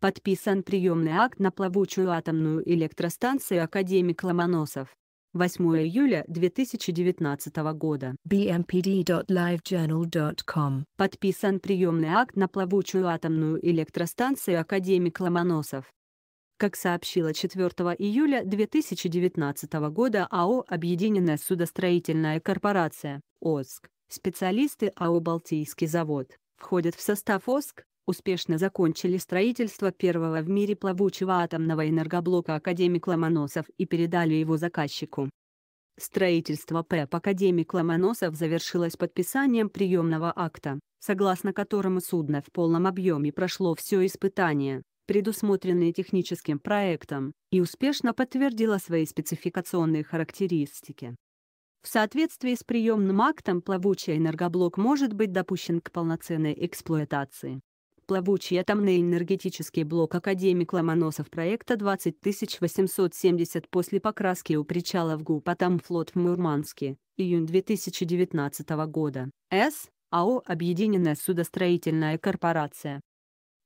Подписан приемный акт на плавучую атомную электростанцию «Академик Ломоносов». 8 июля 2019 года. bmpd.livejournal.com Подписан приемный акт на плавучую атомную электростанцию «Академик Ломоносов». Как сообщила 4 июля 2019 года АО «Объединенная судостроительная корпорация» ОСК, специалисты АО «Балтийский завод» входят в состав ОСК, успешно закончили строительство первого в мире плавучего атомного энергоблока «Академик Ломоносов» и передали его заказчику. Строительство ПЭП «Академик Ломоносов» завершилось подписанием приемного акта, согласно которому судно в полном объеме прошло все испытания, предусмотренные техническим проектом, и успешно подтвердило свои спецификационные характеристики. В соответствии с приемным актом плавучий энергоблок может быть допущен к полноценной эксплуатации плавучий атомный энергетический блок академик Ломоносов проекта 20870 после покраски у причала в ГУП флот в Мурманске, июнь 2019 года. С. АО «Объединенная судостроительная корпорация».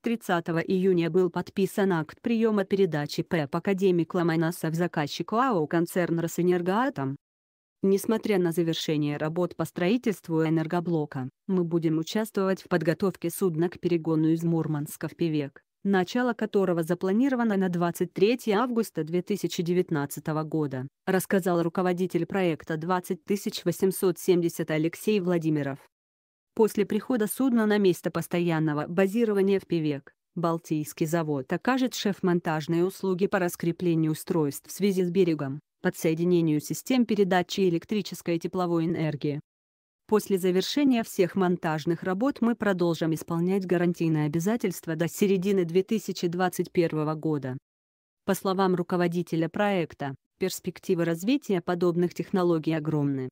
30 июня был подписан акт приема передачи ПЭП «Академик Ломоносов» заказчику АО «Концерн Росэнергоатом», Несмотря на завершение работ по строительству энергоблока, мы будем участвовать в подготовке судна к перегону из Мурманска в Певек, начало которого запланировано на 23 августа 2019 года, рассказал руководитель проекта 20870 Алексей Владимиров. После прихода судна на место постоянного базирования в Певек, Балтийский завод окажет шеф-монтажные услуги по раскреплению устройств в связи с берегом, подсоединению систем передачи электрической и тепловой энергии. После завершения всех монтажных работ мы продолжим исполнять гарантийные обязательства до середины 2021 года. По словам руководителя проекта, перспективы развития подобных технологий огромны.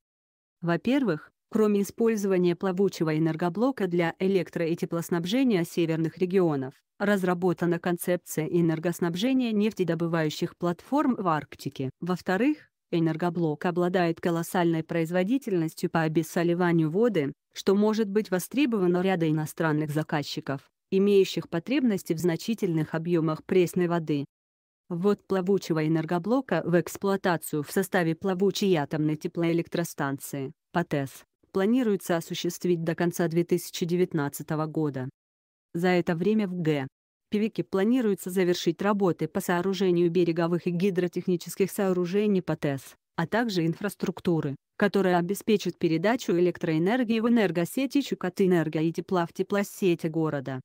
Во-первых, кроме использования плавучего энергоблока для электро- и теплоснабжения северных регионов, разработана концепция энергоснабжения нефтедобывающих платформ в Арктике. Во-вторых, энергоблок обладает колоссальной производительностью по обессоливанию воды, что может быть востребовано ряда иностранных заказчиков, имеющих потребности в значительных объемах пресной воды. Вот плавучего энергоблока в эксплуатацию в составе плавучей атомной теплоэлектростанции, ПАТЭС, планируется осуществить до конца 2019 года. За это время в Г. Певике планируется завершить работы по сооружению береговых и гидротехнических сооружений по ТЭС, а также инфраструктуры, которая обеспечит передачу электроэнергии в энергосети Чукотэнерго и тепла в теплосети города.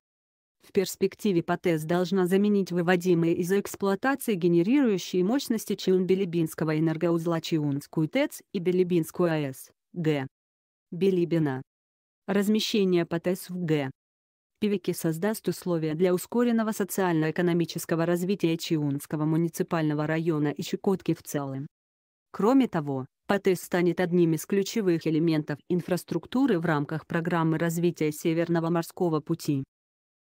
В перспективе ПАТЭС должна заменить выводимые из эксплуатации генерирующие мощности Чиун-Белебинского энергоузла Чиунскую ТЭЦ и Белебинскую АЭС, Г. Билибина. Размещение ПТС в Г. Певики создаст условия для ускоренного социально-экономического развития Чиунского муниципального района и Чукотки в целом. Кроме того, ПТС станет одним из ключевых элементов инфраструктуры в рамках программы развития Северного морского пути.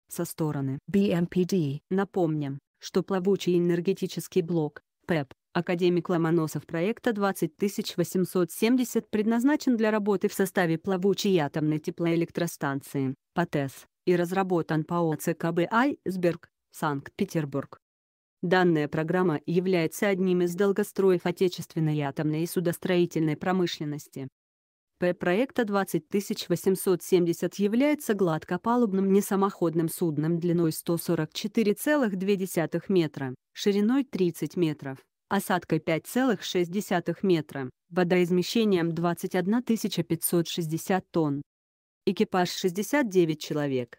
Со стороны BMPD напомним, что плавучий энергетический блок, ПЭП, Академик Ломоносов проекта 20870 предназначен для работы в составе плавучей атомной теплоэлектростанции, ПАТЭС, и разработан по ОЦКБ а «Айсберг», Санкт-Петербург. Данная программа является одним из долгостроев отечественной атомной и судостроительной промышленности. П проекта 20870 является гладкопалубным несамоходным судном длиной 144,2 метра, шириной 30 метров, осадкой 5,6 метра, водоизмещением 21 560 тонн. Экипаж 69 человек.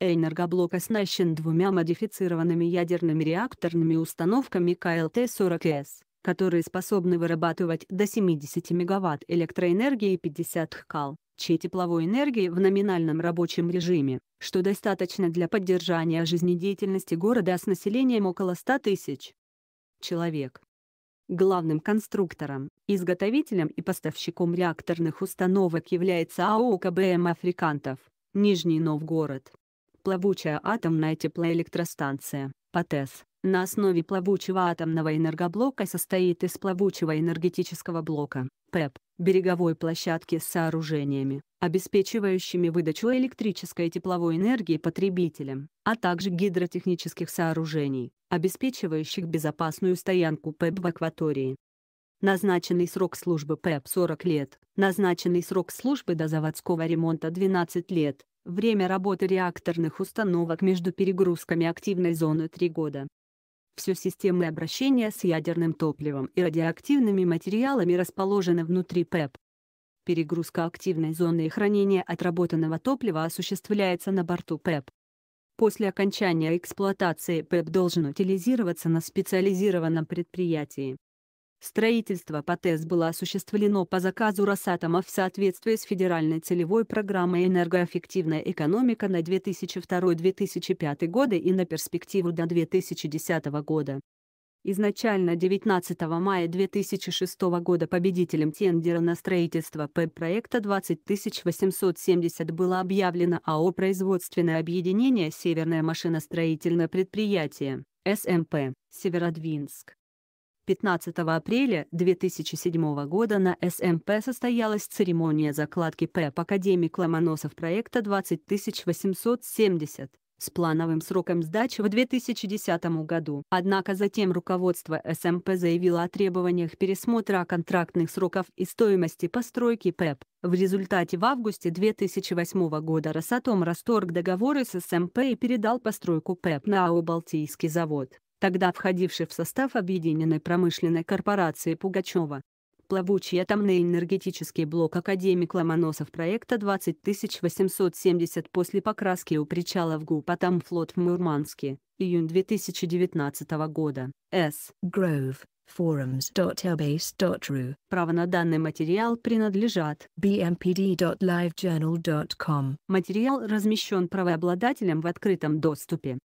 Энергоблок оснащен двумя модифицированными ядерными реакторными установками КЛТ-40С, которые способны вырабатывать до 70 мегаватт электроэнергии и 50 хкал, чьей тепловой энергии в номинальном рабочем режиме, что достаточно для поддержания жизнедеятельности города с населением около 100 тысяч человек. Главным конструктором, изготовителем и поставщиком реакторных установок является АО КБМ «Африкантов», Нижний Новгород. Плавучая атомная теплоэлектростанция, ПАТЭС, на основе плавучего атомного энергоблока состоит из плавучего энергетического блока, ПЭП, береговой площадки с сооружениями, обеспечивающими выдачу электрической и тепловой энергии потребителям, а также гидротехнических сооружений, обеспечивающих безопасную стоянку ПЭП в акватории. Назначенный срок службы ПЭП 40 лет, назначенный срок службы до заводского ремонта 12 лет, время работы реакторных установок между перегрузками активной зоны 3 года. Все системы обращения с ядерным топливом и радиоактивными материалами расположены внутри ПЭП, перегрузка активной зоны и хранение отработанного топлива осуществляется на борту ПЭП. После окончания эксплуатации ПЭП должен утилизироваться на специализированном предприятии. Строительство ПАТЭС было осуществлено по заказу Росатома в соответствии с федеральной целевой программой «Энергоэффективная экономика» на 2002-2005 годы и на перспективу до 2010 года изначально 19 мая 2006 года победителем тендера на строительство ПЭП-проекта 20870 было объявлено АО «Производственное объединение Северное машиностроительное предприятие» СМП «Северодвинск». 15 апреля 2007 года на СМП состоялась церемония закладки ПЭП «Академик Ломоносов» проекта 20870 с плановым сроком сдачи в 2010 году. Однако затем руководство СМП заявило о требованиях пересмотра контрактных сроков и стоимости постройки ПЭП. Э в результате в августе 2008 года Росатом расторг договоры с СМП и передал постройку ПЭП э на АО «Балтийский завод» тогда входивший в состав Объединенной промышленной корпорации Пугачева. Плавучий атомный энергетический блок Академик Ломоносов проекта 20870 после покраски у причала в ГУП Атомфлот в Мурманске, июнь 2019 года. С. Grove forums.airbase.ru. Право на данный материал принадлежат bmpd.livejournal.com. Материал размещен правообладателем в открытом доступе.